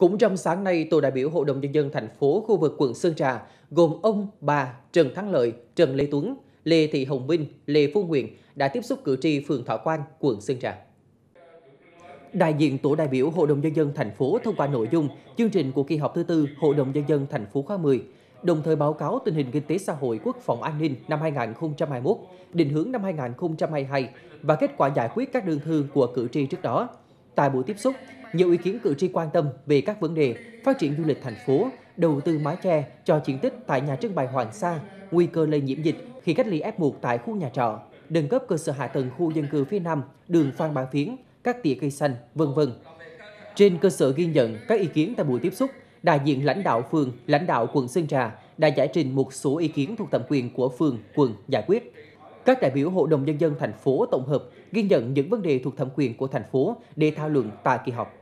Cũng trong sáng nay, tổ đại biểu Hội đồng Nhân dân thành phố khu vực quận Sơn Trà gồm ông, bà Trần Thắng Lợi, Trần Lê Tuấn, Lê Thị Hồng Minh, Lê Phương Nguyện đã tiếp xúc cử tri phường Thọ Quang, quận Sơn Trà. Đại diện tổ đại biểu Hội đồng Nhân dân thành phố thông qua nội dung chương trình của kỳ họp thứ tư Hội đồng Nhân dân thành phố khóa 10, đồng thời báo cáo tình hình kinh tế xã hội quốc phòng an ninh năm 2021, định hướng năm 2022 và kết quả giải quyết các đơn thư của cử tri trước đó. Tại buổi tiếp xúc, nhiều ý kiến cử tri quan tâm về các vấn đề phát triển du lịch thành phố, đầu tư mái che cho diện tích tại nhà trưng bày Hoàng Sa, nguy cơ lây nhiễm dịch khi cách ly F1 tại khu nhà trọ, nâng cấp cơ sở hạ tầng khu dân cư phía Nam, đường Phan Bản Phiến, các tỉa cây xanh, vân vân. Trên cơ sở ghi nhận các ý kiến tại buổi tiếp xúc, đại diện lãnh đạo phường, lãnh đạo quận Sơn Trà đã giải trình một số ý kiến thuộc thẩm quyền của phường, quận giải quyết. Các đại biểu Hội đồng Nhân dân thành phố tổng hợp ghi nhận những vấn đề thuộc thẩm quyền của thành phố để thảo luận tại kỳ họp.